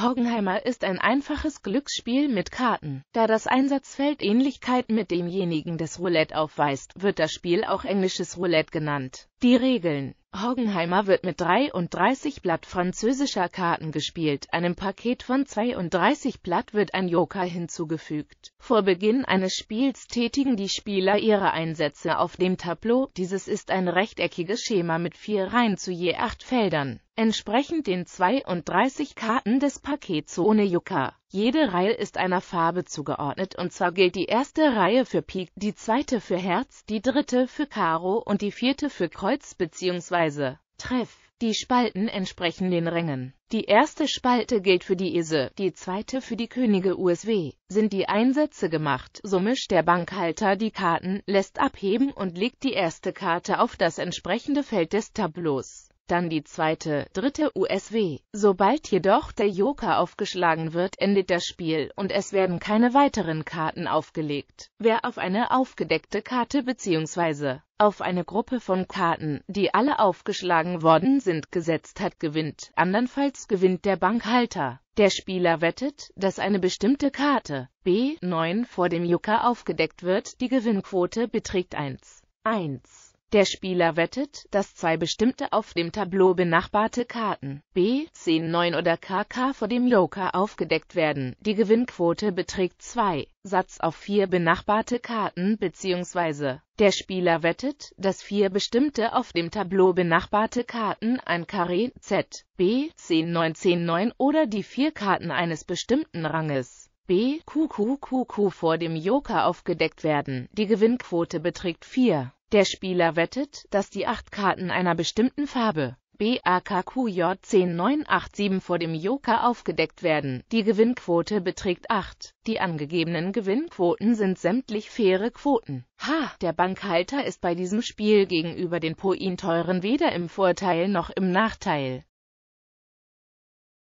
Horgenheimer ist ein einfaches Glücksspiel mit Karten. Da das Einsatzfeld Ähnlichkeit mit demjenigen des Roulette aufweist, wird das Spiel auch englisches Roulette genannt. Die Regeln Horgenheimer wird mit 33 Blatt französischer Karten gespielt. Einem Paket von 32 Blatt wird ein Joker hinzugefügt. Vor Beginn eines Spiels tätigen die Spieler ihre Einsätze auf dem Tableau. Dieses ist ein rechteckiges Schema mit vier Reihen zu je acht Feldern entsprechend den 32 Karten des Pakets ohne Yucca. Jede Reihe ist einer Farbe zugeordnet und zwar gilt die erste Reihe für Pik, die zweite für Herz, die dritte für Karo und die vierte für Kreuz bzw. Treff. Die Spalten entsprechen den Rängen. Die erste Spalte gilt für die Ise, die zweite für die Könige USW. Sind die Einsätze gemacht, so mischt der Bankhalter die Karten, lässt abheben und legt die erste Karte auf das entsprechende Feld des Tableaus dann die zweite, dritte USW. Sobald jedoch der Joker aufgeschlagen wird, endet das Spiel und es werden keine weiteren Karten aufgelegt. Wer auf eine aufgedeckte Karte bzw. auf eine Gruppe von Karten, die alle aufgeschlagen worden sind, gesetzt hat, gewinnt. Andernfalls gewinnt der Bankhalter. Der Spieler wettet, dass eine bestimmte Karte B9 vor dem Joker aufgedeckt wird. Die Gewinnquote beträgt 1. 1. Der Spieler wettet, dass zwei bestimmte auf dem Tableau benachbarte Karten B, 10, 9 oder KK vor dem Joker aufgedeckt werden. Die Gewinnquote beträgt 2 Satz auf vier benachbarte Karten bzw. Der Spieler wettet, dass vier bestimmte auf dem Tableau benachbarte Karten ein Karree Z, B, 10, 9, 10, 9 oder die vier Karten eines bestimmten Ranges B, QQQQ vor dem Joker aufgedeckt werden. Die Gewinnquote beträgt 4. Der Spieler wettet, dass die acht Karten einer bestimmten Farbe BAKQJ 10987 vor dem Joker aufgedeckt werden. Die Gewinnquote beträgt 8. Die angegebenen Gewinnquoten sind sämtlich faire Quoten. Ha! Der Bankhalter ist bei diesem Spiel gegenüber den Pointeuren weder im Vorteil noch im Nachteil.